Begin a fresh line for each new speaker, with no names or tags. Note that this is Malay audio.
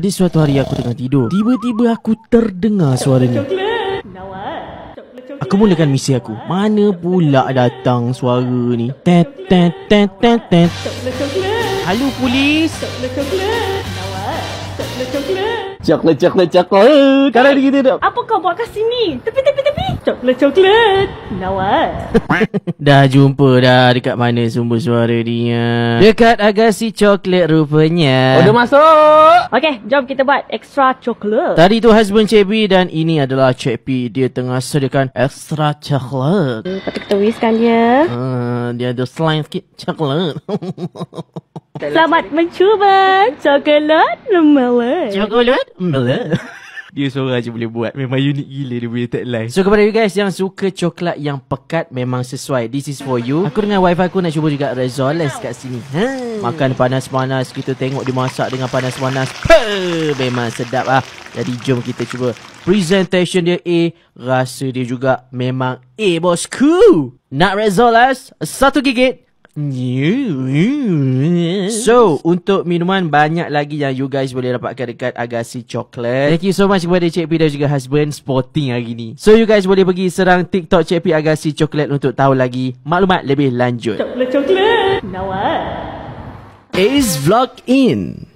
Di suatu hari aku tengah tidur Tiba-tiba aku terdengar suaranya Aku mulakan misi aku Mana pula datang suara ni Tet, tet, tet, tet, Halo polis Coklat coklat Coklat coklat coklat eh, Sekarang ni kita dah Apa kau buat kat sini? Tepi tepi tepi Coklat coklat Nawa Dah jumpa dah dekat mana sumber suara dia Dekat agasi coklat rupanya Udah oh, masuk Okay jom kita buat extra coklat Tadi tu husband Cepi dan ini adalah Cepi Dia tengah sediakan extra coklat Lepas tu kita dia uh, Dia ada slime sikit coklat Selamat mencuba coklat melon. Coklat melon. Dia seorang je boleh buat Memang unik gila dia punya tagline So kepada you guys yang suka coklat yang pekat Memang sesuai This is for you Aku dengan wifi aku nak cuba juga Rezoles kat sini ha. Makan panas-panas Kita tengok dia masak dengan panas-panas Memang sedap ah. Jadi jom kita cuba Presentation dia A eh. Rasa dia juga memang A eh, bosku Nak Rezoles Satu gigit Yuuu So untuk minuman Banyak lagi yang you guys Boleh dapatkan dekat Agassi Chocolate Thank you so much kepada Cik P dan juga husband Sporting hari ni So you guys boleh pergi Serang TikTok Cik P Agassi Chocolate Untuk tahu lagi Maklumat lebih lanjut Chocolate-chocolate Now what? Ace Vlog In